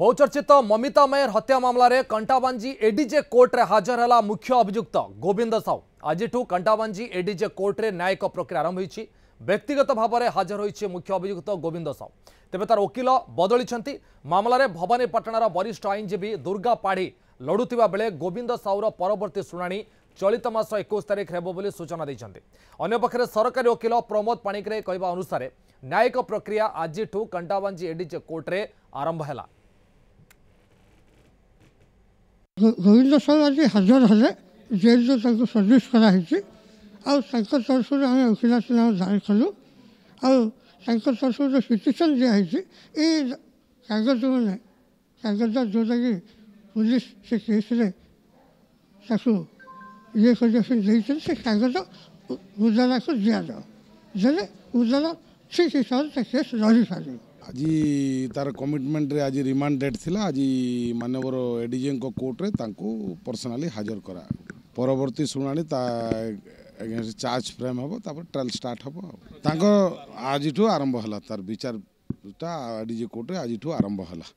ବହୁଚର୍ଚ୍ଚିତ ମମିତା ମେହର ହତ୍ୟା ମାମଲାରେ କଣ୍ଟାବାଞ୍ଜି ଏଡିଜେ କୋର୍ଟରେ ହାଜର ହେଲା ମୁଖ୍ୟ ଅଭିଯୁକ୍ତ ଗୋବିନ୍ଦ ସାହୁ ଆଜିଠୁ କଣ୍ଟାବାଞ୍ଜି ଏଡିଜେ କୋର୍ଟରେ ନ୍ୟାୟିକ ପ୍ରକ୍ରିୟା ଆରମ୍ଭ ହୋଇଛି ବ୍ୟକ୍ତିଗତ ଭାବରେ ହାଜର ହୋଇଛି ମୁଖ୍ୟ ଅଭିଯୁକ୍ତ ଗୋବିନ୍ଦ ସାହୁ ତେବେ ତାର ଓକିଲ ବଦଳିଛନ୍ତି ମାମଲାରେ ଭବାନୀପାଟଣାର ବରିଷ୍ଠ ଆଇନଜୀବୀ ଦୁର୍ଗା ପାଢ଼ୀ ଲଢ଼ୁଥିବା ବେଳେ ଗୋବିନ୍ଦ ସାହୁର ପରବର୍ତ୍ତୀ ଶୁଣାଣି চলিত মাস একুশ তারিখ হব বলে সূচনা দিয়েছেন অন্যপক্ষে সরকারি ওকিল প্রমোদ পাণিগ্রাহী কহা অনুসারে ন্যায়িক প্রক্রিয়া আজিঠু কণ্টাবাঞ্জি এডিজে কোর্টরে আরম্ভ হলা ଗୋବିନ୍ଦ ସାହୁ ଆଜି ହାଜର ହେଲେ ଜେଲ୍ରୁ ତାଙ୍କୁ ସର୍ଭିସ୍ କରାହେଇଛି ଆଉ ତାଙ୍କ ତରଫରୁ ଆମେ ଓକିଲାତିନାମା ଦାୟର କଲୁ ଆଉ ତାଙ୍କ ତରଫରୁ ଯେଉଁ ପିଟିସନ୍ ଦିଆହେଇଛି ଏଇ କାଗଜମାନେ କାଗଜ ଯେଉଁଟାକି ପୋଲିସ ସେ କେସ୍ରେ ତାକୁ ଇଏ କରିବା ପାଇଁ ଦେଇଛନ୍ତି ସେ କାଗଜ ଉଦାଲାକୁ ଦିଆଯାଉ ଦେଲେ ଉଦାଲା ଠିକ୍ ହିସାବରେ ସେ କେସ୍ ରହିପାରିବ আজি তার কমিটমেন্টরে আজি রিমান্ড ডেট লা আজি মানবর এডিজিঙ্ক কোর্টরে তাঁকু পর্সনালি হাজর করা পরবর্তী শুনানি তা এগেনস্ট চার্জ ফ্রেম হব তারপর ট্রায়াল স্টার্ট হব তাঁর আজিঠু আরম্ভ হল তার বিচারটা এডিজি কোর্টরে আজিঠু আরম্ভ হলা